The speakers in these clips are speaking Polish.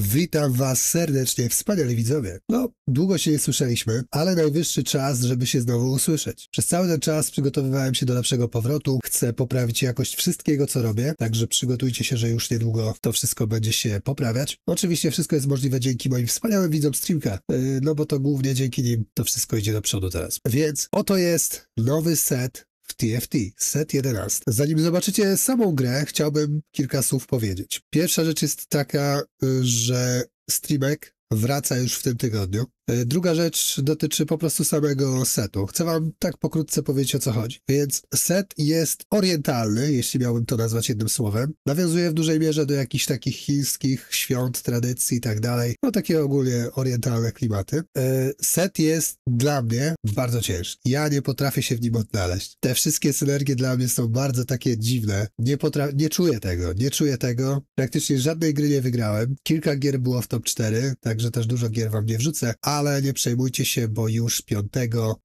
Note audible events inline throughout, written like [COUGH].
Witam Was serdecznie, wspaniale widzowie. No, długo się nie słyszeliśmy, ale najwyższy czas, żeby się znowu usłyszeć. Przez cały ten czas przygotowywałem się do lepszego powrotu, chcę poprawić jakość wszystkiego, co robię, także przygotujcie się, że już niedługo to wszystko będzie się poprawiać. Oczywiście wszystko jest możliwe dzięki moim wspaniałym widzom streamka, e, no bo to głównie dzięki nim to wszystko idzie do przodu teraz. Więc oto jest nowy set w TFT, set 11. Zanim zobaczycie samą grę, chciałbym kilka słów powiedzieć. Pierwsza rzecz jest taka, y, że Streamek wraca już w tym tygodniu. E, druga rzecz dotyczy po prostu samego setu. Chcę wam tak pokrótce powiedzieć o co chodzi. Więc set jest orientalny, jeśli miałbym to nazwać jednym słowem. Nawiązuje w dużej mierze do jakichś takich chińskich świąt, tradycji i tak dalej. No takie ogólnie orientalne klimaty. E, set jest dla mnie bardzo ciężki. Ja nie potrafię się w nim odnaleźć. Te wszystkie synergie dla mnie są bardzo takie dziwne. Nie, potra- nie czuję tego, nie czuję tego. Praktycznie żadnej gry nie wygrałem. Kilka gier było w top 4, tak także też dużo gier wam nie wrzucę, ale nie przejmujcie się, bo już 5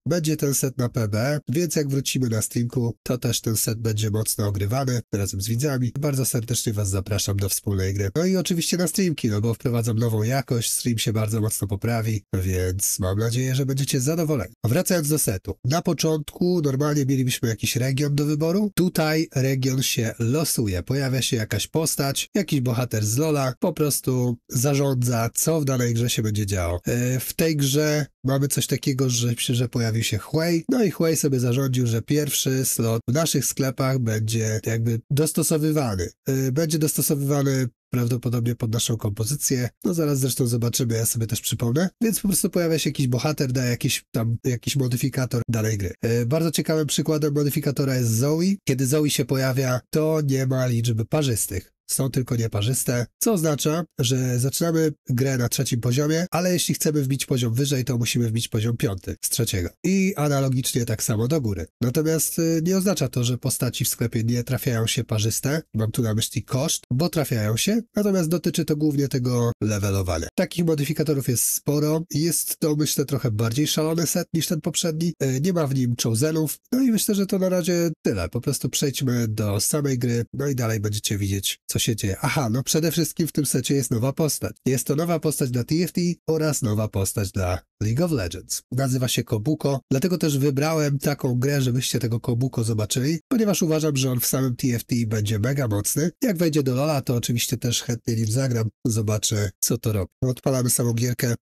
będzie ten set na PB, więc jak wrócimy na streamku, to też ten set będzie mocno ogrywany razem z widzami. Bardzo serdecznie was zapraszam do wspólnej gry. No i oczywiście na streamki, no bo wprowadzam nową jakość, stream się bardzo mocno poprawi, więc mam nadzieję, że będziecie zadowoleni. Wracając do setu. Na początku normalnie mielibyśmy jakiś region do wyboru. Tutaj region się losuje. Pojawia się jakaś postać, jakiś bohater z Lola, po prostu zarządza, co w danej której grze się będzie działo. E, w tej grze mamy coś takiego, że, że pojawił się Huey, no i Huey sobie zarządził, że pierwszy slot w naszych sklepach będzie jakby dostosowywany. E, będzie dostosowywany prawdopodobnie pod naszą kompozycję. No zaraz zresztą zobaczymy, ja sobie też przypomnę. Więc po prostu pojawia się jakiś bohater, daje jakiś tam jakiś modyfikator dalej gry. E, bardzo ciekawym przykładem modyfikatora jest Zoe. Kiedy Zoe się pojawia, to nie ma liczby parzystych są tylko nieparzyste, co oznacza, że zaczynamy grę na trzecim poziomie, ale jeśli chcemy wbić poziom wyżej, to musimy wbić poziom piąty z trzeciego. I analogicznie tak samo do góry. Natomiast y, nie oznacza to, że postaci w sklepie nie trafiają się parzyste, mam tu na myśli koszt, bo trafiają się, natomiast dotyczy to głównie tego levelowania. Takich modyfikatorów jest sporo, jest to myślę trochę bardziej szalony set niż ten poprzedni, y, nie ma w nim chosenów, no i myślę, że to na razie tyle. Po prostu przejdźmy do samej gry, no i dalej będziecie widzieć, co się dzieje? Aha, no przede wszystkim w tym secie jest nowa postać. Jest to nowa postać dla TFT oraz nowa postać dla League of Legends. Nazywa się Kobuko, dlatego też wybrałem taką grę, żebyście tego Kobuko zobaczyli, ponieważ uważam, że on w samym TFT będzie mega mocny. Jak wejdzie do Lola, to oczywiście też chętnie nim zagram, zobaczę co to robi. No, odpalamy samą gierkę.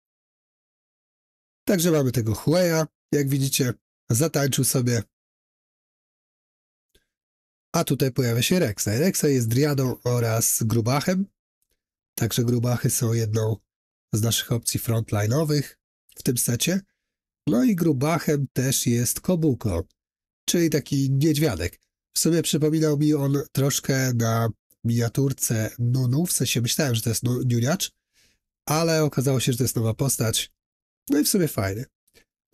Także mamy tego Hueya, jak widzicie, zatańczył sobie a tutaj pojawia się Rexa. Rexa jest Driadą oraz Grubachem. Także Grubachy są jedną z naszych opcji frontline'owych w tym secie. No i Grubachem też jest Kobuko, czyli taki niedźwiadek. W sumie przypominał mi on troszkę na miniaturce Nunu, w sensie myślałem, że to jest Nuniacz, ale okazało się, że to jest nowa postać. No i w sumie fajny.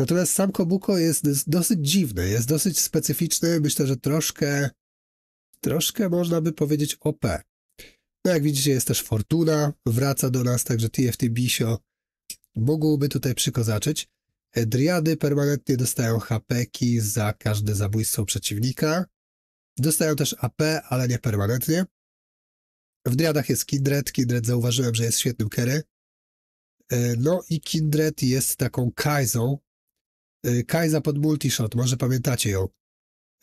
Natomiast sam Kobuko jest dosyć dziwny, jest dosyć specyficzny, myślę, że troszkę troszkę można by powiedzieć OP. No jak widzicie jest też Fortuna, wraca do nas, także TFT Bisio mógłby tutaj przykozaczyć. Driady permanentnie dostają hp za każde zabójstwo przeciwnika. Dostają też AP, ale nie permanentnie. W Driadach jest Kindred. Kindred zauważyłem, że jest świetnym carry. E, no i Kindred jest taką Kaizą. E, Kaiza pod multishot, może pamiętacie ją.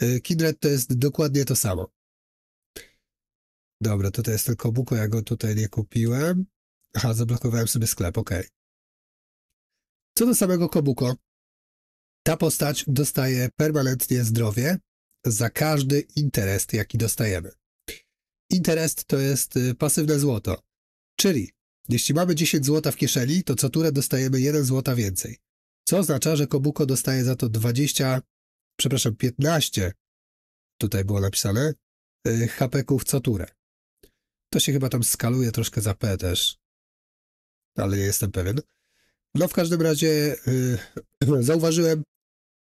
E, Kindred to jest dokładnie to samo. Dobra, tutaj jest tylko buko, ja go tutaj nie kupiłem. Aha, zablokowałem sobie sklep, OK. Co do samego Kobuko, ta postać dostaje permanentnie zdrowie za każdy interest, jaki dostajemy. Interest to jest y, pasywne złoto, czyli jeśli mamy 10 złota w kieszeni, to co turę dostajemy 1 złota więcej, co oznacza, że Kobuko dostaje za to 20, przepraszam, 15, tutaj było napisane, y, hapeków co turę. To się chyba tam skaluje troszkę za P też. Ale nie jestem pewien. No w każdym razie yy, [CLEARS THROAT] zauważyłem,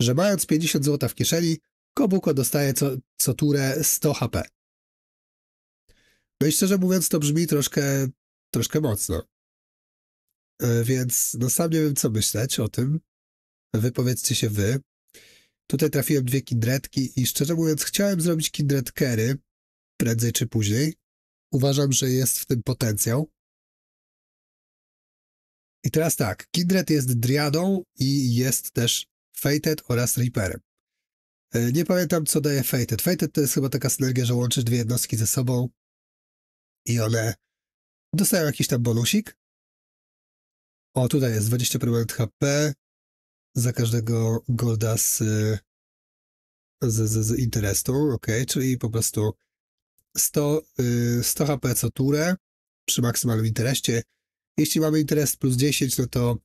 że mając 50 zł w kieszeni, Kobuko dostaje co, co turę 100 HP. No i szczerze mówiąc, to brzmi troszkę, troszkę mocno. Yy, więc no sam nie wiem, co myśleć o tym. Wypowiedzcie się wy. Tutaj trafiłem dwie kindretki i szczerze mówiąc, chciałem zrobić kindretkery prędzej czy później, Uważam, że jest w tym potencjał. I teraz tak, Kindred jest Driadą i jest też Fated oraz Reaperem. E, nie pamiętam, co daje Fated. Fated to jest chyba taka synergia, że łączysz dwie jednostki ze sobą i one dostają jakiś tam bonusik. O, tutaj jest 20% HP za każdego golda z, z, z, z interesu, ok, czyli po prostu 100, 100 HP co turę przy maksymalnym interesie. Jeśli mamy interes plus 10, no to,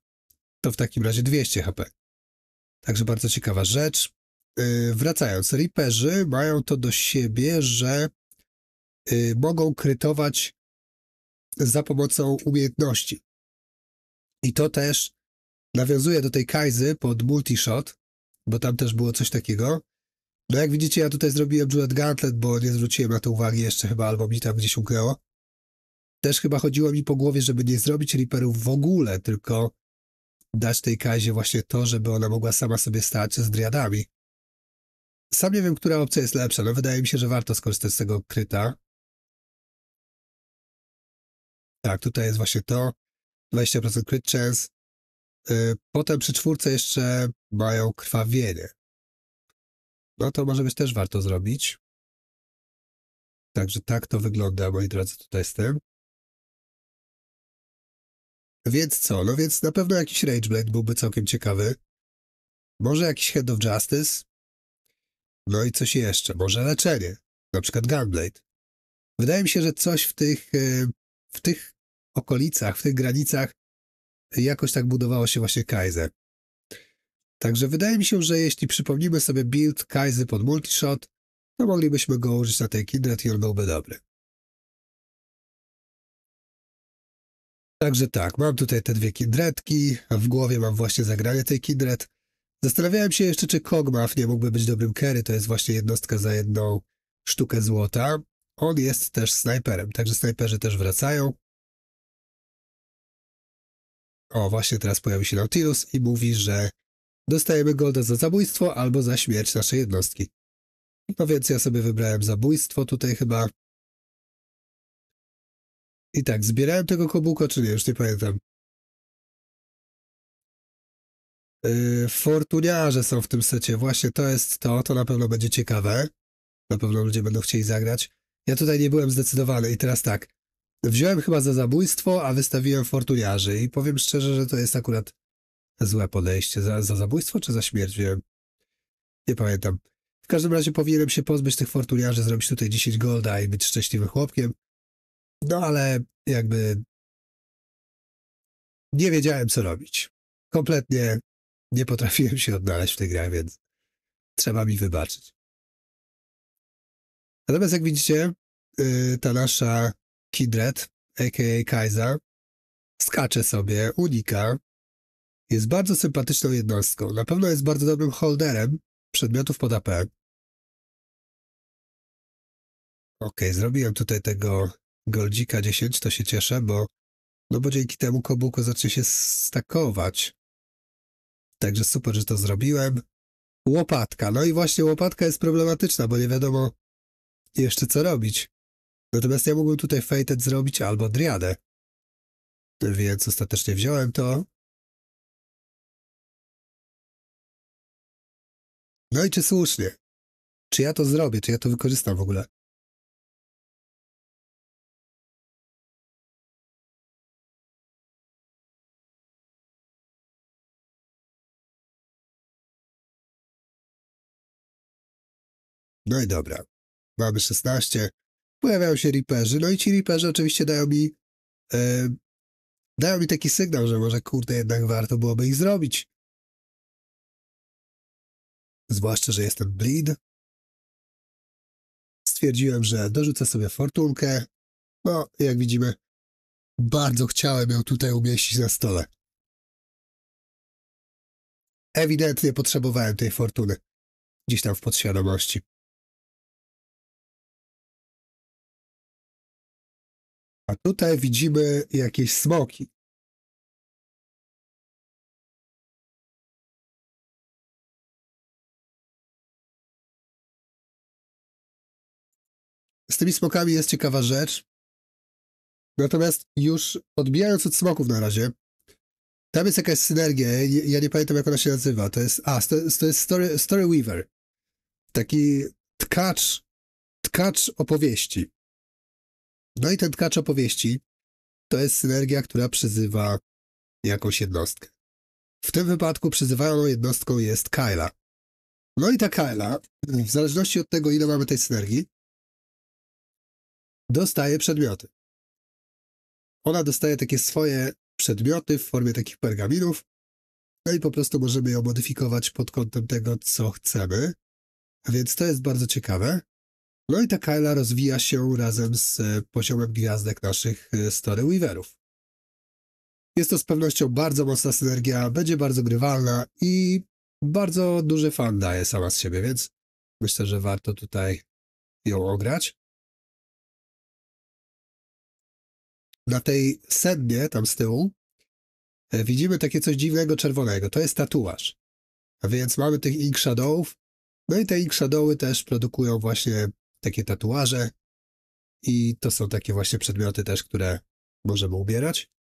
to w takim razie 200 HP. Także bardzo ciekawa rzecz. Y, wracając, Reaperzy mają to do siebie, że y, mogą krytować za pomocą umiejętności. I to też nawiązuje do tej Kaizy pod multishot, bo tam też było coś takiego, no jak widzicie, ja tutaj zrobiłem Juliet Gantlet, bo nie zwróciłem na to uwagi jeszcze chyba, albo mi tam gdzieś umknęło. Też chyba chodziło mi po głowie, żeby nie zrobić Reaperów w ogóle, tylko dać tej Kazie właśnie to, żeby ona mogła sama sobie stać z driadami. Sam nie wiem, która opcja jest lepsza. No wydaje mi się, że warto skorzystać z tego kryta. Tak, tutaj jest właśnie to. 20% crit chance. Y, potem przy czwórce jeszcze mają krwawienie. No to może być też warto zrobić. Także tak to wygląda, moi drodzy, tutaj jestem Więc co? No więc na pewno jakiś Rageblade byłby całkiem ciekawy. Może jakiś Head of Justice. No i coś jeszcze. Może leczenie. Na przykład Gunblade. Wydaje mi się, że coś w tych, e, w tych okolicach, w tych granicach jakoś tak budowało się właśnie Kaiser. Także wydaje mi się, że jeśli przypomnimy sobie build Kaizy pod multishot, to moglibyśmy go użyć na tej Kindred i on byłby dobry. Także tak, mam tutaj te dwie kindretki, a w głowie mam właśnie zagranie tej kindret. Zastanawiałem się jeszcze, czy Kogmaf nie mógłby być dobrym kery. to jest właśnie jednostka za jedną sztukę złota. On jest też snajperem, także snajperzy też wracają. O, właśnie teraz pojawił się Nautilus i mówi, że Dostajemy golda za zabójstwo albo za śmierć naszej jednostki. No więc ja sobie wybrałem zabójstwo tutaj chyba. I tak, zbierałem tego kobułka, czy nie, już nie pamiętam. Yy, fortuniarze są w tym secie, właśnie to jest to, to na pewno będzie ciekawe. Na pewno ludzie będą chcieli zagrać. Ja tutaj nie byłem zdecydowany i teraz tak. Wziąłem chyba za zabójstwo, a wystawiłem fortuniarzy i powiem szczerze, że to jest akurat złe podejście. Za, za zabójstwo czy za śmierć? Nie, nie pamiętam. W każdym razie powinienem się pozbyć tych fortuniarzy, zrobić tutaj 10 golda i być szczęśliwym chłopkiem. No ale jakby nie wiedziałem, co robić. Kompletnie nie potrafiłem się odnaleźć w tej grze, więc trzeba mi wybaczyć. Natomiast jak widzicie, y, ta nasza Kindred, a.k.a. kaiser skacze sobie, unika, jest bardzo sympatyczną jednostką. Na pewno jest bardzo dobrym holderem przedmiotów pod AP. Ok, zrobiłem tutaj tego goldzika 10, to się cieszę, bo no bo dzięki temu kobułko zacznie się stakować. Także super, że to zrobiłem. Łopatka. No i właśnie łopatka jest problematyczna, bo nie wiadomo jeszcze co robić. Natomiast ja mógłbym tutaj Fated zrobić albo Driadę. Więc ostatecznie wziąłem to. No i czy słusznie? Czy ja to zrobię? Czy ja to wykorzystam w ogóle? No i dobra. Mamy 16. Pojawiają się riperzy. No i ci riperzy oczywiście dają mi. Yy, dają mi taki sygnał, że może kurde, jednak warto byłoby ich zrobić zwłaszcza, że jestem bleed. Stwierdziłem, że dorzucę sobie fortunkę. No, jak widzimy, bardzo chciałem ją tutaj umieścić na stole. Ewidentnie potrzebowałem tej fortuny. Gdzieś tam w podświadomości. A tutaj widzimy jakieś smoki. z tymi smokami jest ciekawa rzecz. Natomiast już odbijając od smoków na razie, tam jest jakaś synergia, ja nie pamiętam jak ona się nazywa. To jest, a, to, jest story, story Weaver. Taki tkacz, tkacz opowieści. No i ten tkacz opowieści to jest synergia, która przyzywa jakąś jednostkę. W tym wypadku przyzywaną jednostką jest Kyla. No i ta Kyla, w zależności od tego, ile mamy tej synergii, dostaje przedmioty. Ona dostaje takie swoje przedmioty w formie takich pergaminów, no i po prostu możemy ją modyfikować pod kątem tego, co chcemy. A więc to jest bardzo ciekawe. No i ta Kyla rozwija się razem z e, poziomem gwiazdek naszych e, Story Weaverów. Jest to z pewnością bardzo mocna synergia, będzie bardzo grywalna i bardzo duży fan daje sama z siebie, więc myślę, że warto tutaj ją ograć. na tej sednie tam z tyłu e, widzimy takie coś dziwnego czerwonego. To jest tatuaż. A więc mamy tych ink shadowów. No i te ink shadowy też produkują właśnie takie tatuaże. I to są takie właśnie przedmioty też, które możemy ubierać.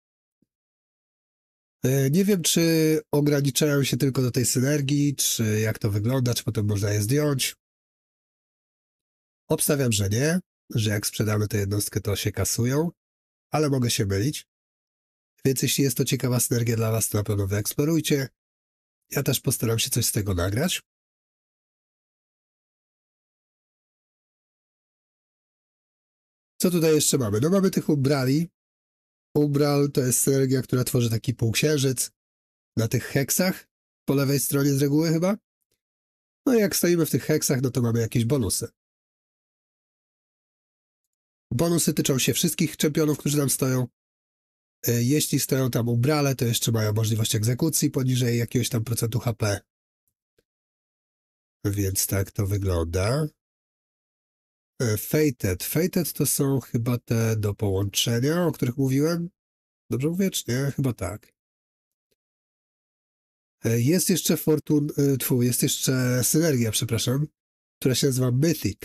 E, nie wiem, czy ograniczają się tylko do tej synergii, czy jak to wygląda, czy potem można je zdjąć. Obstawiam, że nie, że jak sprzedamy tę jednostkę, to się kasują ale mogę się mylić. Więc jeśli jest to ciekawa synergia dla Was, to na pewno wyeksplorujcie. Ja też postaram się coś z tego nagrać. Co tutaj jeszcze mamy? No mamy tych ubrali. Ubral to jest synergia, która tworzy taki półksiężyc na tych heksach, po lewej stronie z reguły chyba. No i jak stoimy w tych heksach, no to mamy jakieś bonusy. Bonusy tyczą się wszystkich czempionów, którzy tam stoją. E, jeśli stoją tam ubrale, to jeszcze mają możliwość egzekucji poniżej jakiegoś tam procentu HP. Więc tak to wygląda. E, Fated. Fated to są chyba te do połączenia, o których mówiłem. Dobrze mówię, czy nie? Chyba tak. E, jest jeszcze Fortun, Twój, jest jeszcze synergia, przepraszam, która się nazywa Mythic.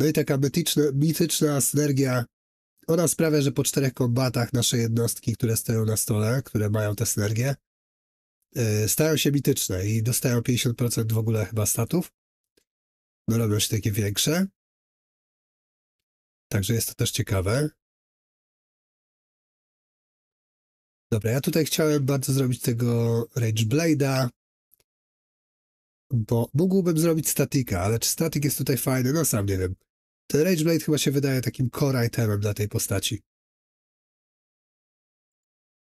No i taka mityczna, mityczna synergia. Ona sprawia, że po czterech kombatach nasze jednostki, które stoją na stole, które mają tę synergię, yy, stają się mityczne i dostają 50% w ogóle chyba statów. No robią się takie większe. Także jest to też ciekawe. Dobra, ja tutaj chciałem bardzo zrobić tego Rage Blade'a, bo mógłbym zrobić statika, ale czy statyk jest tutaj fajny? No sam nie wiem. Ten Rageblade chyba się wydaje takim core itemem dla tej postaci.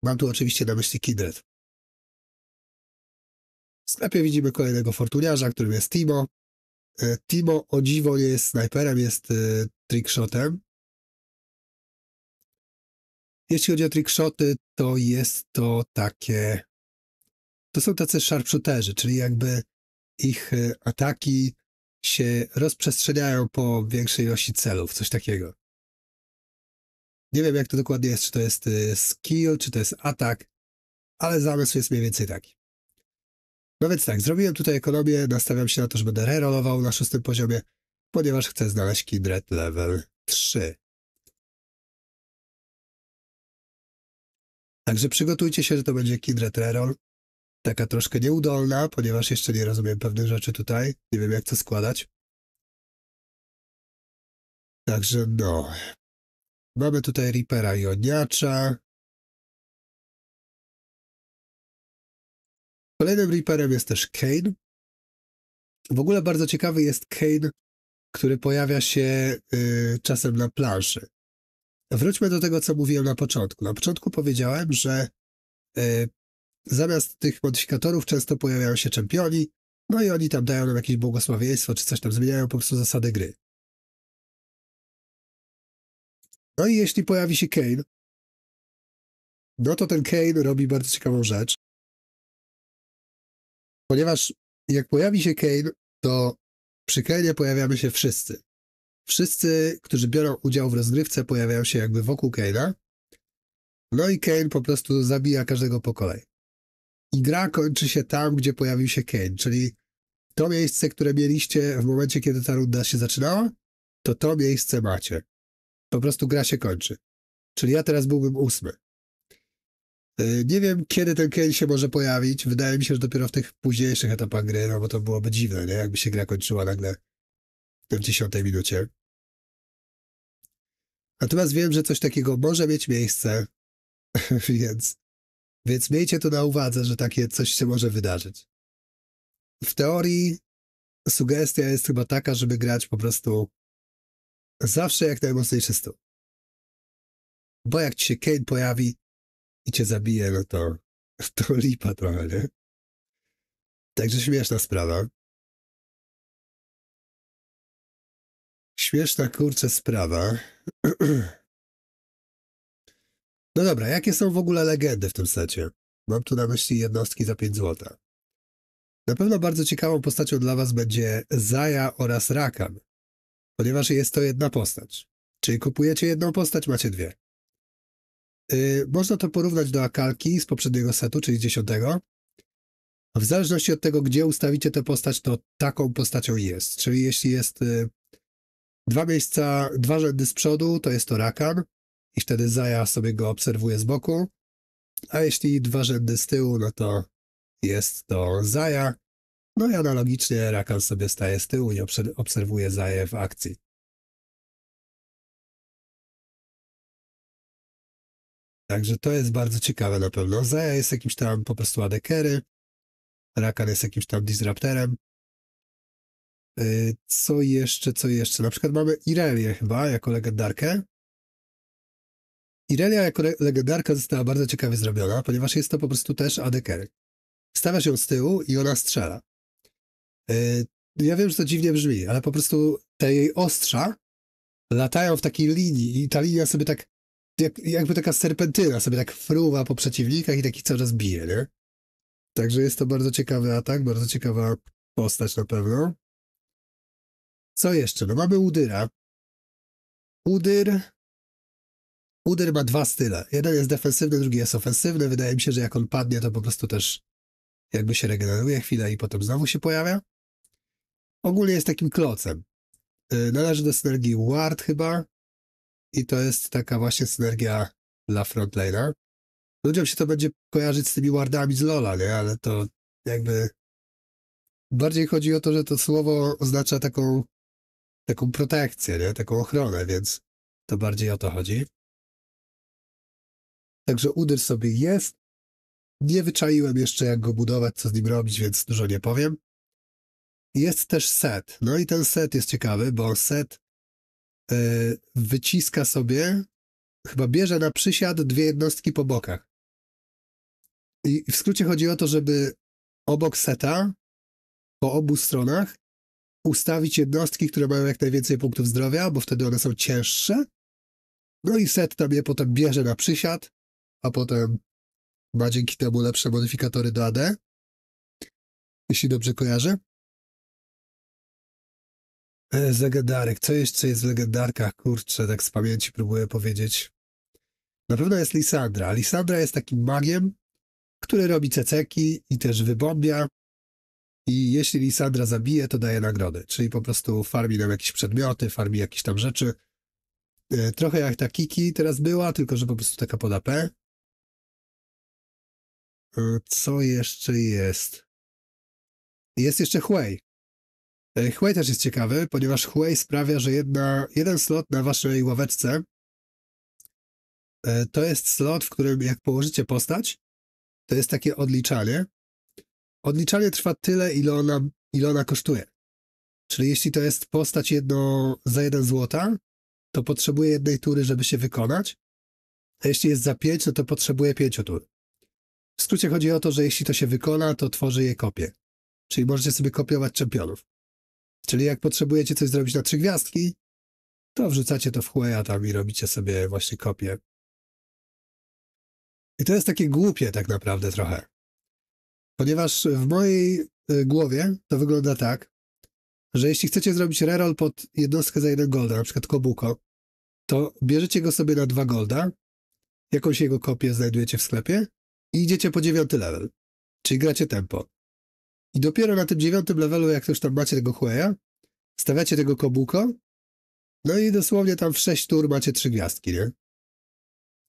Mam tu oczywiście na myśli Kindred. W sklepie widzimy kolejnego fortuniarza, którym jest Timo. E, Timo o dziwo nie jest snajperem, jest e, trickshotem. Jeśli chodzi o trickshoty, to jest to takie... To są tacy sharpshooterzy, czyli jakby ich e, ataki się rozprzestrzeniają po większej osi celów, coś takiego. Nie wiem, jak to dokładnie jest, czy to jest e, skill, czy to jest atak, ale zamysł jest mniej więcej taki. No więc tak, zrobiłem tutaj ekonomię, nastawiam się na to, że będę rerolował na szóstym poziomie, ponieważ chcę znaleźć Kindred level 3. Także przygotujcie się, że to będzie Kindred reroll taka troszkę nieudolna, ponieważ jeszcze nie rozumiem pewnych rzeczy tutaj. Nie wiem, jak to składać. Także no. Mamy tutaj Reapera i Oniacza. Kolejnym Reaperem jest też Kane. W ogóle bardzo ciekawy jest Kane, który pojawia się y, czasem na planszy. Wróćmy do tego, co mówiłem na początku. Na początku powiedziałem, że y, Zamiast tych modyfikatorów często pojawiają się czempioni, no i oni tam dają nam jakieś błogosławieństwo, czy coś tam zmieniają po prostu zasady gry. No i jeśli pojawi się Kane, no to ten Kane robi bardzo ciekawą rzecz. Ponieważ jak pojawi się Kane, to przy Kane'ie pojawiamy się wszyscy. Wszyscy, którzy biorą udział w rozgrywce, pojawiają się jakby wokół Kane'a. No i Kane po prostu zabija każdego po kolei i gra kończy się tam, gdzie pojawił się Kane, czyli to miejsce, które mieliście w momencie, kiedy ta runda się zaczynała, to to miejsce macie. Po prostu gra się kończy. Czyli ja teraz byłbym ósmy. E, nie wiem, kiedy ten Kane się może pojawić. Wydaje mi się, że dopiero w tych późniejszych etapach gry, no bo to byłoby dziwne, nie? Jakby się gra kończyła nagle w dziesiątej minucie. Natomiast wiem, że coś takiego może mieć miejsce, [LAUGHS] więc więc miejcie to na uwadze, że takie coś się może wydarzyć. W teorii sugestia jest chyba taka, żeby grać po prostu zawsze jak najmocniejszy stół. Bo jak ci się Kane pojawi i cię zabije, no to, [LAUGHS] to lipa trochę, nie? Także śmieszna sprawa. Śmieszna kurczę sprawa. [CLEARS THROAT] No dobra, jakie są w ogóle legendy w tym secie? Mam tu na myśli jednostki za 5 zł. Na pewno bardzo ciekawą postacią dla Was będzie Zaja oraz Rakan, ponieważ jest to jedna postać. Czyli kupujecie jedną postać, macie dwie. Yy, można to porównać do Akalki z poprzedniego setu, czyli dziesiątego. W zależności od tego, gdzie ustawicie tę postać, to taką postacią jest. Czyli jeśli jest yy, dwa miejsca, dwa rzędy z przodu, to jest to Rakan, i wtedy Zaja sobie go obserwuje z boku. A jeśli dwa rzędy z tyłu, no to jest to Zaja. No i analogicznie Rakan sobie staje z tyłu i obserwuje Zaję w akcji. Także to jest bardzo ciekawe na pewno. Zaja jest jakimś tam po prostu adekery. Rakan jest jakimś tam disrupterem. Y, co jeszcze, co jeszcze? Na przykład mamy Irelię chyba, jako legendarkę, Irelia jako legendarka została bardzo ciekawie zrobiona, ponieważ jest to po prostu też adekery. Stawiasz ją z tyłu i ona strzela. Yy, ja wiem, że to dziwnie brzmi, ale po prostu te jej ostrza latają w takiej linii i ta linia sobie tak jak, jakby taka serpentyna sobie tak fruwa po przeciwnikach i taki coraz bije, nie? Także jest to bardzo ciekawy atak, bardzo ciekawa postać na pewno. Co jeszcze? No mamy Udyra. Udyr Udyr ma dwa style. Jeden jest defensywny, drugi jest ofensywny. Wydaje mi się, że jak on padnie, to po prostu też jakby się regeneruje chwilę i potem znowu się pojawia. Ogólnie jest takim klocem. Y, należy do synergii Ward chyba i to jest taka właśnie synergia dla frontliner. Ludziom się to będzie kojarzyć z tymi Wardami z Lola, nie? Ale to jakby bardziej chodzi o to, że to słowo oznacza taką, taką protekcję, nie? taką ochronę, więc to bardziej o to chodzi. Także udyr sobie jest. Nie wyczaiłem jeszcze, jak go budować, co z nim robić, więc dużo nie powiem. Jest też set. No i ten set jest ciekawy, bo set yy, wyciska sobie, chyba bierze na przysiad dwie jednostki po bokach. I w skrócie chodzi o to, żeby obok seta, po obu stronach, ustawić jednostki, które mają jak najwięcej punktów zdrowia, bo wtedy one są cięższe. No i set tam je potem bierze na przysiad a potem ma dzięki temu lepsze modyfikatory do AD, jeśli dobrze kojarzę. Z e, legendarek. Co jeszcze jest w legendarkach? Kurczę, tak z pamięci próbuję powiedzieć. Na pewno jest Lisandra. Lisandra jest takim magiem, który robi ceceki i też wybombia. I jeśli Lisandra zabije, to daje nagrody. Czyli po prostu farmi nam jakieś przedmioty, farmi jakieś tam rzeczy. E, trochę jak ta Kiki teraz była, tylko że po prostu taka pod AP. E, co jeszcze jest? Jest jeszcze Huey. E, Huey też jest ciekawy, ponieważ Huey sprawia, że jedna, jeden slot na waszej ławeczce e, to jest slot, w którym jak położycie postać, to jest takie odliczanie. Odliczanie trwa tyle, ile ona, ile ona kosztuje. Czyli jeśli to jest postać jedno, za jeden złota, to potrzebuje jednej tury, żeby się wykonać. A jeśli jest za pięć, no to potrzebuje pięciu tur. W skrócie chodzi o to, że jeśli to się wykona, to tworzy je kopię. Czyli możecie sobie kopiować czempionów. Czyli jak potrzebujecie coś zrobić na trzy gwiazdki, to wrzucacie to w chłeja tam i robicie sobie właśnie kopię. I to jest takie głupie tak naprawdę trochę. Ponieważ w mojej y, głowie to wygląda tak, że jeśli chcecie zrobić reroll pod jednostkę za jeden golda, na przykład Kobuko, to bierzecie go sobie na dwa golda, jakąś jego kopię znajdujecie w sklepie i idziecie po dziewiąty level, czyli gracie tempo. I dopiero na tym dziewiątym levelu, jak już tam macie tego chłeja, stawiacie tego kobuko, no i dosłownie tam w sześć tur macie trzy gwiazdki, nie?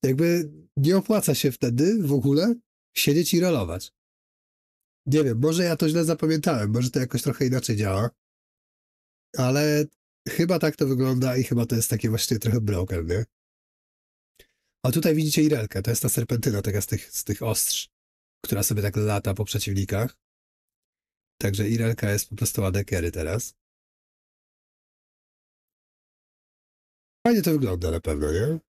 Jakby nie opłaca się wtedy w ogóle siedzieć i rolować. Nie wiem, może ja to źle zapamiętałem, może to jakoś trochę inaczej działa, ale chyba tak to wygląda i chyba to jest takie właśnie trochę broken, nie? A tutaj widzicie Irelkę, to jest ta serpentyna taka z tych, z tych ostrz, która sobie tak lata po przeciwnikach. Także Irelka jest po prostu adekery teraz. Fajnie to wygląda na pewno, nie?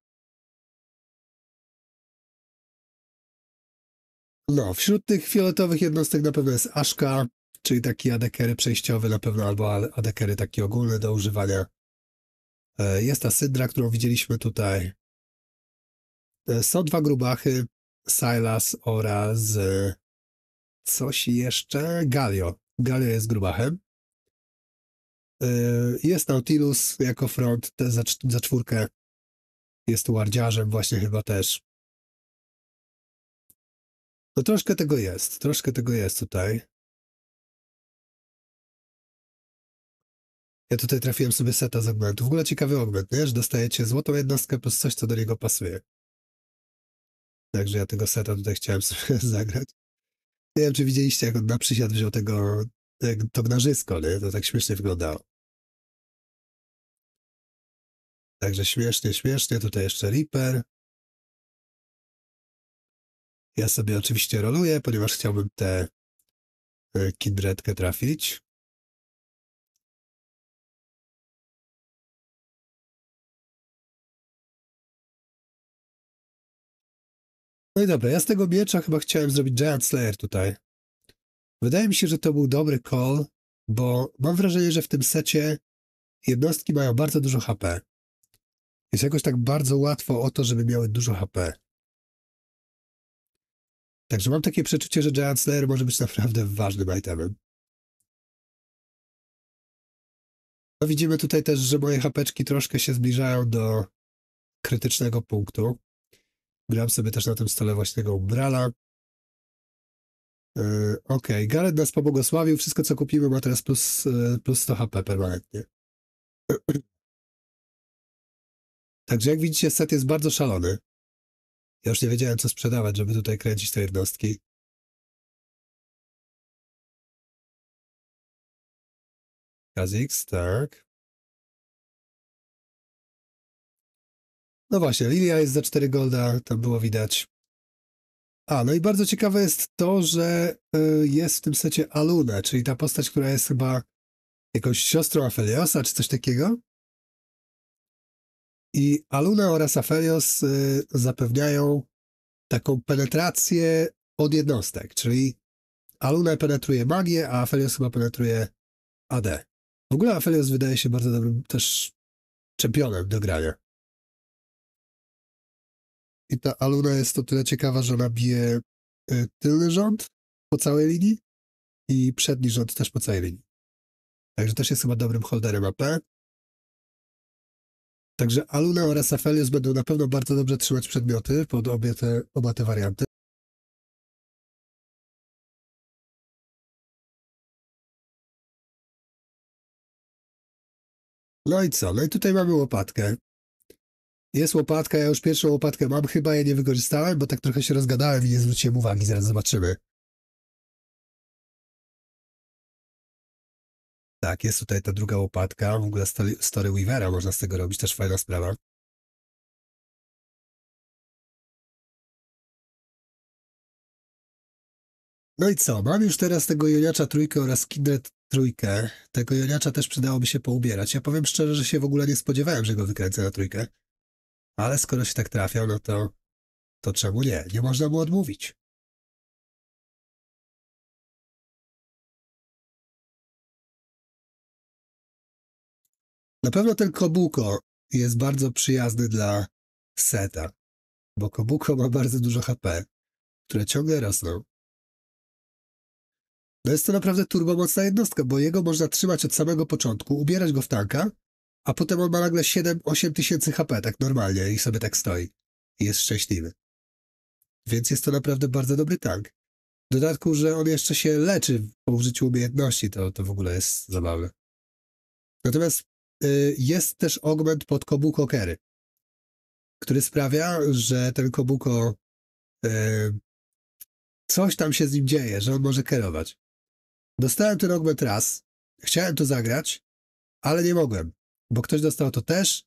No, wśród tych fioletowych jednostek na pewno jest Ashka, czyli taki adekery przejściowy na pewno, albo adekery takie ogólne do używania. E, jest ta Sydra, którą widzieliśmy tutaj. Są dwa grubachy, Silas oraz e, coś jeszcze, Galio. Galio jest grubachem. E, jest Nautilus jako front za, za czwórkę. Jest łardziarzem właśnie chyba też. No troszkę tego jest, troszkę tego jest tutaj. Ja tutaj trafiłem sobie seta z augmentu. W ogóle ciekawy augment, nie? że dostajecie złotą jednostkę plus coś, co do niego pasuje. Także ja tego seta tutaj chciałem [LAUGHS] sobie zagrać. Nie wiem, czy widzieliście, jak on na przysiad wziął tego, to gnażysko, nie? To tak śmiesznie wyglądało. Także śmiesznie, śmiesznie. Tutaj jeszcze Reaper. Ja sobie oczywiście roluję, ponieważ chciałbym tę e, kidretkę trafić. No i dobra, ja z tego miecza chyba chciałem zrobić Giant Slayer tutaj. Wydaje mi się, że to był dobry call, bo mam wrażenie, że w tym secie jednostki mają bardzo dużo HP. Jest jakoś tak bardzo łatwo o to, żeby miały dużo HP. Także mam takie przeczucie, że Giant Slayer może być naprawdę ważnym itemem. No widzimy tutaj też, że moje hapeczki troszkę się zbliżają do krytycznego punktu. Grałem sobie też na tym stole właśnie tego Umbrala. Yy, e, Okej, okay. Gareth nas pobłogosławił. Wszystko, co kupimy, ma teraz plus, e, plus 100 HP permanentnie. [CLEARS THROAT] Także jak widzicie, set jest bardzo szalony. Ja już nie wiedziałem, co sprzedawać, żeby tutaj kręcić te jednostki. Kazix, tak. No właśnie, Lilia jest za 4 golda, to było widać. A, no i bardzo ciekawe jest to, że y, jest w tym secie Aluna, czyli ta postać, która jest chyba jakąś siostrą Afeliosa, czy coś takiego. I Aluna oraz Afelios y, zapewniają taką penetrację od jednostek, czyli Aluna penetruje magię, a Afelios chyba penetruje AD. W ogóle Afelios wydaje się bardzo dobrym też czempionem do grania. I ta Aluna jest o tyle ciekawa, że ona bije y, tylny rząd po całej linii i przedni rząd też po całej linii. Także też jest chyba dobrym holderem AP. Także Aluna oraz Aphelios będą na pewno bardzo dobrze trzymać przedmioty pod obie te, oba te warianty. No i co? No i tutaj mamy łopatkę. Jest łopatka, ja już pierwszą łopatkę mam, chyba ja nie wykorzystałem, bo tak trochę się rozgadałem i nie zwróciłem uwagi, zaraz zobaczymy. Tak, jest tutaj ta druga łopatka, w ogóle story, story Weavera można z tego robić, też fajna sprawa. No i co, mam już teraz tego joniacza trójkę oraz kindred trójkę. Tego joniacza też przydałoby się poubierać. Ja powiem szczerze, że się w ogóle nie spodziewałem, że go wykręcę na trójkę. Ale skoro się tak trafia, no to, to czemu nie? Nie można mu odmówić. Na pewno ten Kobuko jest bardzo przyjazny dla Seta, bo Kobuko ma bardzo dużo HP, które ciągle rosną. No jest to naprawdę turbomocna jednostka, bo jego można trzymać od samego początku, ubierać go w tanka a potem on ma nagle 7-8 tysięcy HP, tak normalnie, i sobie tak stoi. I jest szczęśliwy. Więc jest to naprawdę bardzo dobry tank. W dodatku, że on jeszcze się leczy po użyciu umiejętności, to, to w ogóle jest zabawne. Natomiast y, jest też augment pod Kobuko Kery, który sprawia, że ten Kobuko y, coś tam się z nim dzieje, że on może kierować. Dostałem ten augment raz, chciałem to zagrać, ale nie mogłem bo ktoś dostał to też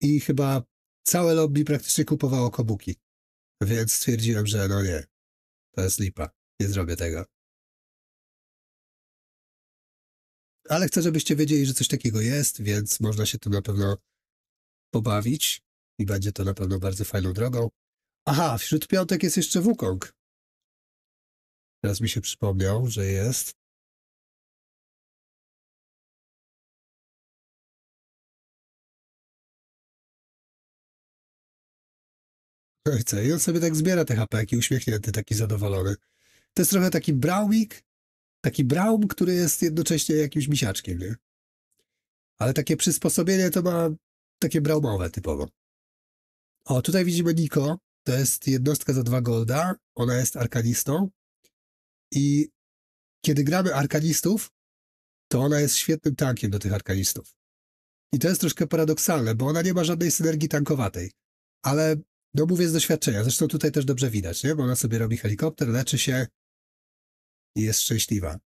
i chyba całe lobby praktycznie kupowało kobuki. Więc stwierdziłem, że no nie, to jest lipa, nie zrobię tego. Ale chcę, żebyście wiedzieli, że coś takiego jest, więc można się tu na pewno pobawić i będzie to na pewno bardzo fajną drogą. Aha, wśród piątek jest jeszcze Wukong. Teraz mi się przypomniał, że jest. chce. I on sobie tak zbiera te hapeki, uśmiechnięty, taki zadowolony. To jest trochę taki Braumik, taki Braum, który jest jednocześnie jakimś misiaczkiem, nie? Ale takie przysposobienie to ma takie Braumowe typowo. O, tutaj widzimy Niko. To jest jednostka za dwa golda. Ona jest arkanistą. I kiedy gramy arkanistów, to ona jest świetnym tankiem do tych arkanistów. I to jest troszkę paradoksalne, bo ona nie ma żadnej synergii tankowatej. Ale no mówię z doświadczenia, zresztą tutaj też dobrze widać, nie? bo ona sobie robi helikopter, leczy się i jest szczęśliwa.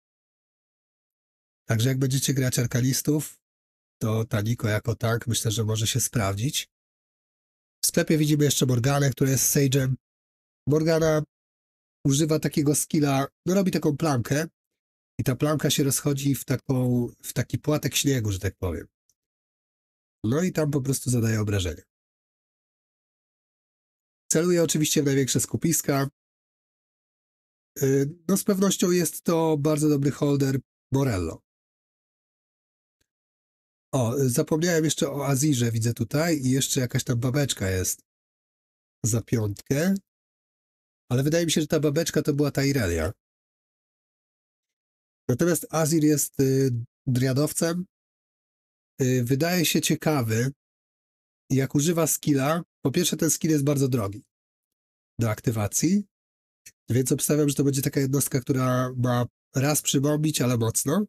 Także jak będziecie grać arkalistów, to Taniko jako tak myślę, że może się sprawdzić. W sklepie widzimy jeszcze Morganę, która jest Sage'em. Morgana używa takiego skilla, no robi taką plankę i ta planka się rozchodzi w, taką, w taki płatek śniegu, że tak powiem. No i tam po prostu zadaje obrażenia. Celuje oczywiście w największe skupiska. Y, no z pewnością jest to bardzo dobry holder Borello. O, zapomniałem jeszcze o Azirze, widzę tutaj i jeszcze jakaś tam babeczka jest za piątkę. Ale wydaje mi się, że ta babeczka to była ta Irelia. Natomiast Azir jest y, driadowcem. Y, wydaje się ciekawy, jak używa skilla, po pierwsze, ten skill jest bardzo drogi do aktywacji, więc obstawiam, że to będzie taka jednostka, która ma raz przybombić, ale mocno.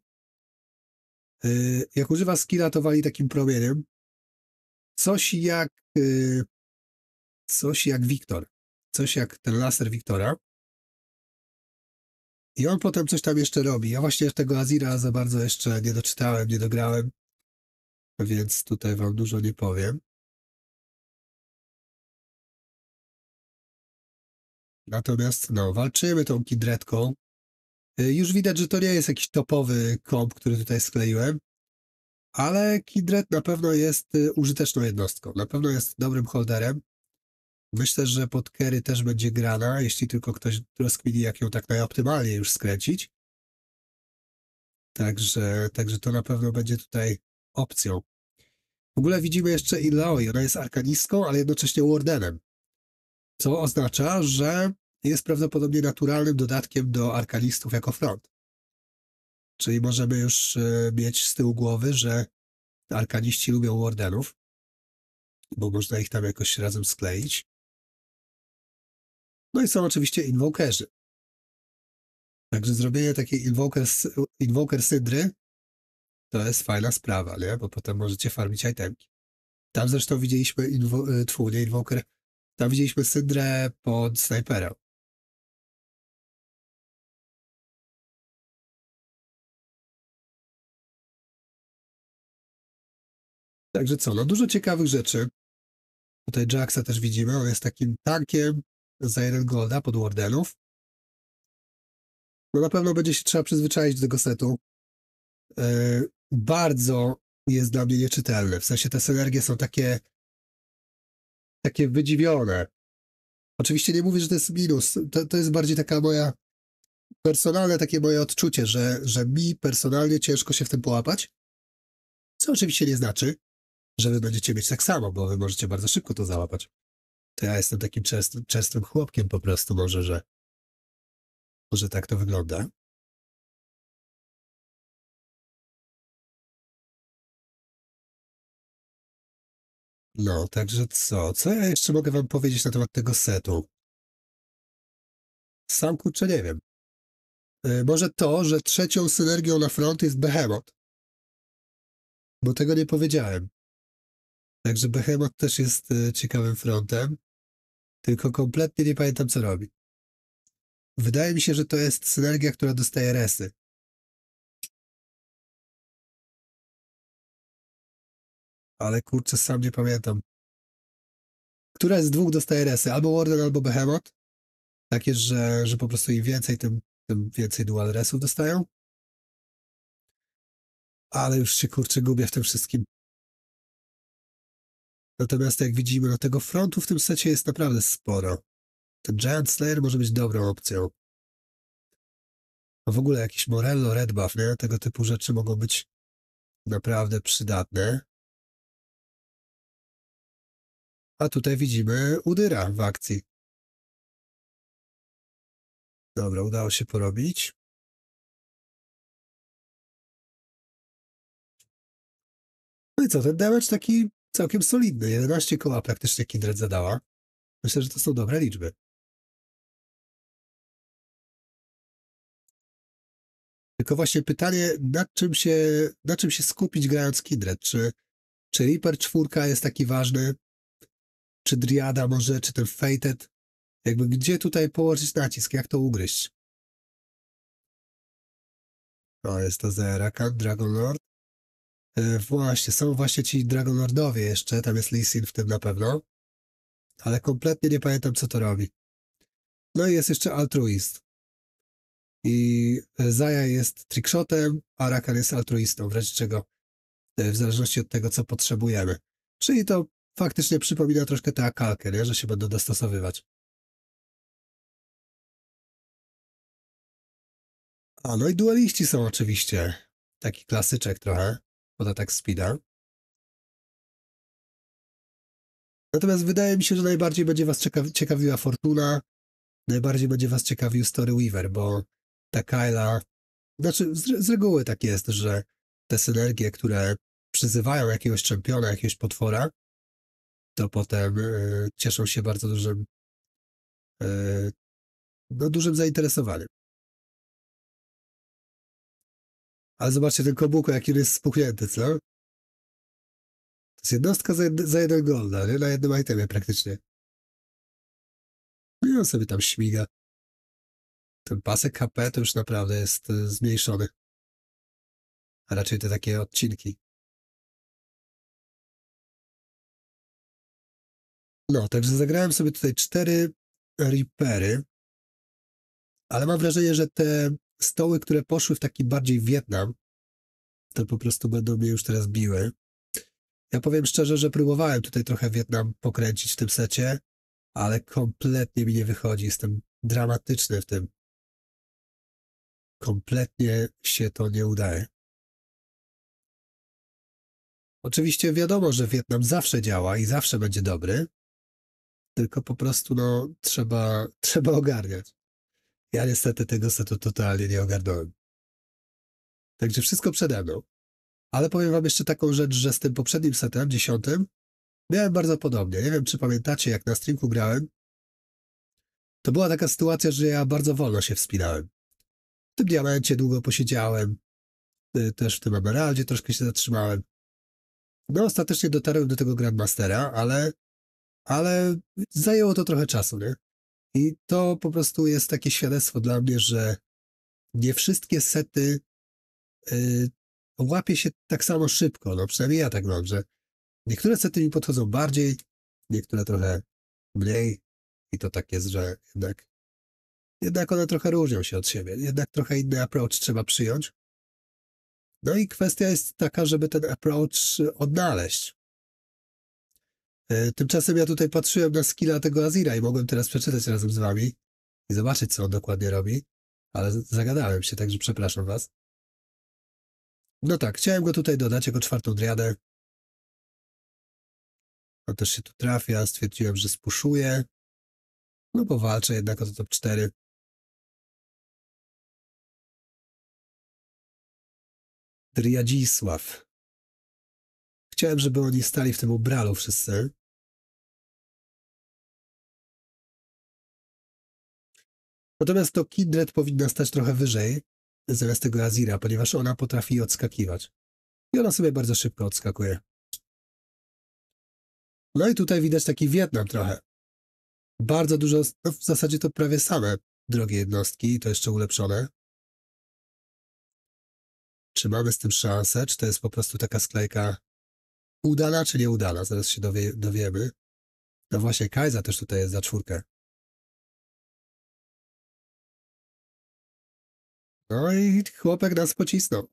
Yy, jak używa skilla, to wali takim promieniem. Coś jak yy, coś jak Wiktor. Coś jak ten laser Wiktora. I on potem coś tam jeszcze robi. Ja właśnie tego Azira za bardzo jeszcze nie doczytałem, nie dograłem, więc tutaj wam dużo nie powiem. Natomiast no, walczymy tą kidretką. Y, już widać, że to nie jest jakiś topowy komp, który tutaj skleiłem, ale kidret na pewno jest y, użyteczną jednostką. Na pewno jest dobrym holderem. Myślę, że pod Kerry też będzie grana, jeśli tylko ktoś rozkmini, jak ją tak najoptymalniej już skręcić. Także, także to na pewno będzie tutaj opcją. W ogóle widzimy jeszcze Ilaoi. Ona jest arkanistką, ale jednocześnie wardenem co oznacza, że jest prawdopodobnie naturalnym dodatkiem do arkanistów jako front. Czyli możemy już e, mieć z tyłu głowy, że arkaniści lubią wardenów, bo można ich tam jakoś razem skleić. No i są oczywiście inwokerzy. Także zrobienie takiej invoker, invoker to jest fajna sprawa, nie? bo potem możecie farmić itemki. Tam zresztą widzieliśmy inwo, e, twór, invoker tam widzieliśmy Sydrę pod snajperem. Także co, no dużo ciekawych rzeczy. Tutaj Jacksa też widzimy, on jest takim tankiem za jeden golda pod Wardenów. No na pewno będzie się trzeba przyzwyczaić do tego setu. Yy, bardzo jest dla mnie nieczytelny, w sensie te synergie są takie takie wydziwione. Oczywiście nie mówię, że to jest minus. To, to jest bardziej taka moja personalne takie moje odczucie, że, że mi personalnie ciężko się w tym połapać. Co oczywiście nie znaczy, że wy będziecie mieć tak samo, bo wy możecie bardzo szybko to załapać. To ja jestem takim częstym, częstym chłopkiem po prostu, może, że może tak to wygląda. No, także co? Co ja jeszcze mogę wam powiedzieć na temat tego setu? Sam kurczę nie wiem. E, może to, że trzecią synergią na front jest Behemoth. Bo tego nie powiedziałem. Także Behemoth też jest e, ciekawym frontem. Tylko kompletnie nie pamiętam co robi. Wydaje mi się, że to jest synergia, która dostaje resy. ale kurczę, sam nie pamiętam. Która z dwóch dostaje resy? Albo Warden, albo Behemoth. Takie, że, że po prostu im więcej, tym, tym więcej dual resów dostają. Ale już się kurczę gubię w tym wszystkim. Natomiast jak widzimy, no tego frontu w tym secie jest naprawdę sporo. Ten Giant Slayer może być dobrą opcją. A w ogóle jakiś Morello, Red Buff, nie? Tego typu rzeczy mogą być naprawdę przydatne. A tutaj widzimy Udyra w akcji. Dobra, udało się porobić. No i co, ten damage taki całkiem solidny. 11 koła praktycznie Kindred zadała. Myślę, że to są dobre liczby. Tylko właśnie pytanie, na czym się, na czym się skupić grając Kindred? Czy, czy Reaper 4 jest taki ważny? czy Driada może, czy ten Fated. Jakby gdzie tutaj położyć nacisk, jak to ugryźć? No, jest to Zerakan, Dragonlord. E, właśnie, są właśnie ci Dragonlordowie jeszcze, tam jest Lee Sin w tym na pewno. Ale kompletnie nie pamiętam, co to robi. No i jest jeszcze Altruist. I e, Zaya jest trickshotem, a Rakan jest altruistą, w czego e, w zależności od tego, co potrzebujemy. Czyli to faktycznie przypomina troszkę tę akalkę, nie? że się będą dostosowywać. A no i dualiści są oczywiście. Taki klasyczek trochę, atak Speeda. Natomiast wydaje mi się, że najbardziej będzie was ciekawi ciekawiła Fortuna, najbardziej będzie was ciekawił Story Weaver, bo ta Kyla, znaczy z, z reguły tak jest, że te synergie, które przyzywają jakiegoś czempiona, jakiegoś potwora, to potem e, cieszą się bardzo dużym, e, no, dużym zainteresowaniem. Ale zobaczcie ten kobuko, jaki jest spuchnięty, co? To jest jednostka za, za jeden gold, ale Na jednym itemie praktycznie. No I on sobie tam śmiga. Ten pasek HP to już naprawdę jest e, zmniejszony. A raczej te takie odcinki. No, także zagrałem sobie tutaj cztery Reapery, ale mam wrażenie, że te stoły, które poszły w taki bardziej Wietnam, to po prostu będą mnie już teraz biły. Ja powiem szczerze, że próbowałem tutaj trochę Wietnam pokręcić w tym secie, ale kompletnie mi nie wychodzi. Jestem dramatyczny w tym. Kompletnie się to nie udaje. Oczywiście wiadomo, że Wietnam zawsze działa i zawsze będzie dobry, tylko po prostu no, trzeba, [LAUGHS] trzeba ogarniać. Ja niestety tego setu totalnie nie ogarnąłem. Także wszystko przede mną. Ale powiem wam jeszcze taką rzecz, że z tym poprzednim setem, dziesiątym, miałem bardzo podobnie. Nie wiem, czy pamiętacie, jak na streamku grałem. To była taka sytuacja, że ja bardzo wolno się wspinałem. W tym diamencie długo posiedziałem, y, też w tym emeraldzie troszkę się zatrzymałem. No, ostatecznie dotarłem do tego Grandmastera, ale ale zajęło to trochę czasu, nie? I to po prostu jest takie świadectwo dla mnie, że nie wszystkie sety y, łapie się tak samo szybko, no przynajmniej ja tak mam, że niektóre sety mi podchodzą bardziej, niektóre trochę mniej i to tak jest, że jednak, jednak one trochę różnią się od siebie, jednak trochę inny approach trzeba przyjąć. No i kwestia jest taka, żeby ten approach odnaleźć. E, tymczasem ja tutaj patrzyłem na skilla tego Azira i mogłem teraz przeczytać razem z wami i zobaczyć, co on dokładnie robi, ale zagadałem się, także przepraszam was. No tak, chciałem go tutaj dodać jako czwartą driadę. On też się tu trafia, stwierdziłem, że spuszuje. No bo walczę jednak o to top 4. Driadzisław. Chciałem, żeby oni stali w tym ubralu wszyscy. Natomiast to Kindred powinna stać trochę wyżej, zamiast tego Azira, ponieważ ona potrafi odskakiwać. I ona sobie bardzo szybko odskakuje. No i tutaj widać taki Wietnam trochę. Bardzo dużo, no w zasadzie to prawie same drogie jednostki, to jeszcze ulepszone. Czy mamy z tym szansę? Czy to jest po prostu taka sklejka udana, czy nieudana? Zaraz się dowie, dowiemy. No właśnie, Kajza też tutaj jest za czwórkę. No i chłopek nas pocisnął.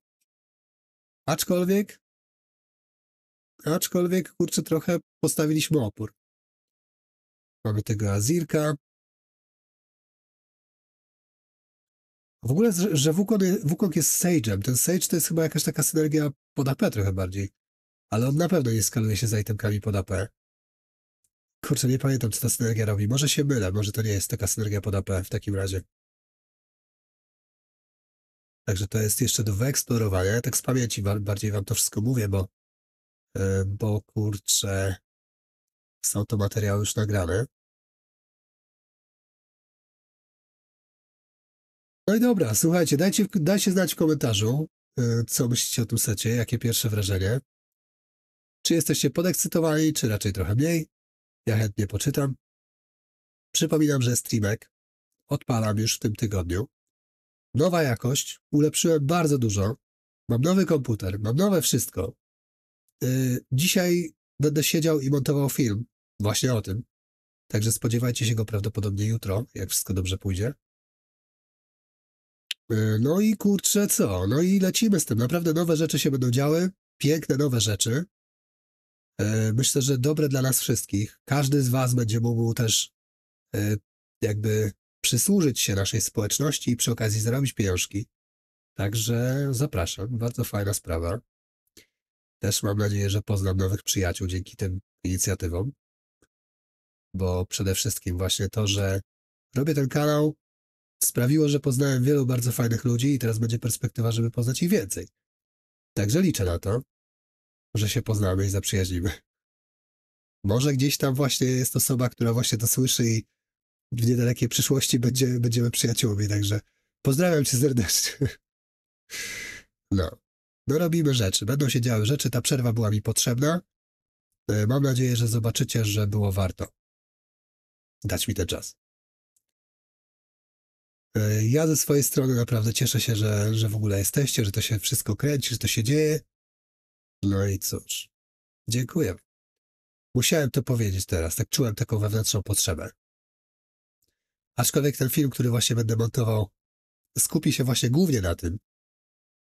Aczkolwiek, aczkolwiek, kurczę, trochę postawiliśmy opór. Mamy tego Azirka. W ogóle, że, Wukong, Wukong jest Sage'em. Ten Sage to jest chyba jakaś taka synergia pod AP trochę bardziej. Ale on na pewno nie skaluje się z itemkami pod AP. Kurczę, nie pamiętam, co ta synergia robi. Może się mylę, może to nie jest taka synergia pod AP w takim razie. Także to jest jeszcze do wyeksplorowania. Ja tak z pamięci bardziej wam to wszystko mówię, bo, e, bo kurczę, są to materiały już nagrane. No i dobra, słuchajcie, dajcie, dajcie znać w komentarzu, e, co myślicie o tym secie, jakie pierwsze wrażenie. Czy jesteście podekscytowani, czy raczej trochę mniej? Ja chętnie poczytam. Przypominam, że streamek odpalam już w tym tygodniu nowa jakość, ulepszyłem bardzo dużo, mam nowy komputer, mam nowe wszystko. Y, dzisiaj będę siedział i montował film właśnie o tym. Także spodziewajcie się go prawdopodobnie jutro, jak wszystko dobrze pójdzie. Y, no i kurczę, co? No i lecimy z tym. Naprawdę nowe rzeczy się będą działy. Piękne nowe rzeczy. Y, myślę, że dobre dla nas wszystkich. Każdy z Was będzie mógł też jakby przysłużyć się naszej społeczności i przy okazji zarobić pieniążki. Także zapraszam, bardzo fajna sprawa. Też mam nadzieję, że poznam nowych przyjaciół dzięki tym inicjatywom, bo przede wszystkim właśnie to, że robię ten kanał, sprawiło, że poznałem wielu bardzo fajnych ludzi i teraz będzie perspektywa, żeby poznać ich więcej. Także liczę na to, że się poznamy i zaprzyjaźnimy. Może gdzieś tam właśnie jest osoba, która właśnie to słyszy i w niedalekiej przyszłości będzie, będziemy przyjaciółmi, także pozdrawiam cię serdecznie. [LAUGHS] No. No robimy rzeczy, będą się działy rzeczy, ta przerwa była mi potrzebna. E, mam nadzieję, że zobaczycie, że było warto dać mi ten czas. E, ja ze swojej strony naprawdę cieszę się, że, że w ogóle jesteście, że to się wszystko kręci, że to się dzieje. No i cóż, dziękuję. Musiałem to powiedzieć teraz, tak czułem taką wewnętrzną potrzebę. Aczkolwiek ten film, który właśnie będę montował, skupi się właśnie głównie na tym.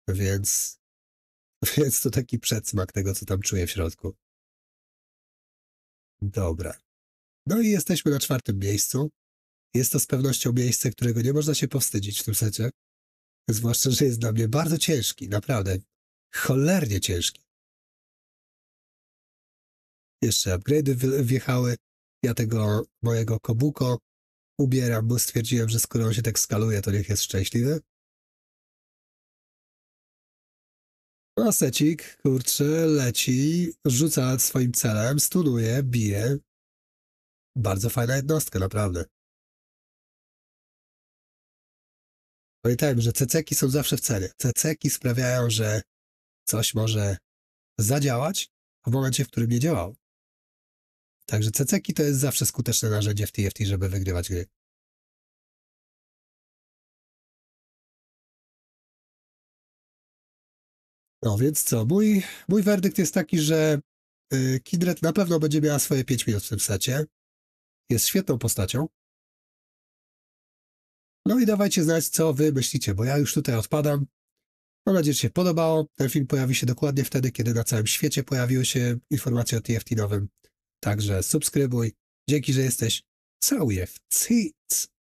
Więc, [LAUGHS] więc to taki przedsmak tego, co tam czuję w środku. Dobra. No i jesteśmy na czwartym miejscu. Jest to z pewnością miejsce, którego nie można się powstydzić w tym secie. Zwłaszcza, że jest dla mnie bardzo ciężki, naprawdę. Cholernie ciężki. Jeszcze upgrade'y wjechały. Ja tego mojego Kobuko ubiera, bo stwierdziłem, że skoro on się tak skaluje, to niech jest szczęśliwy. Masecik kurczę, leci, rzuca nad swoim celem, stunuje, bije. Bardzo fajna jednostka, naprawdę. Pamiętajmy, że ceceki są zawsze w cenie. Ceceki sprawiają, że coś może zadziałać, a w momencie, w którym nie działał. Także ceceki to jest zawsze skuteczne narzędzie w TFT, żeby wygrywać gry. No więc co, mój, mój werdykt jest taki, że y, Kindred na pewno będzie miała swoje 5 minut w tym secie. Jest świetną postacią. No i dawajcie znać, co wy myślicie, bo ja już tutaj odpadam. Mam nadzieję, że się podobało. Ten film pojawi się dokładnie wtedy, kiedy na całym świecie pojawiły się informacje o TFT nowym. Także subskrybuj. Dzięki, że jesteś. Całuję w cyc.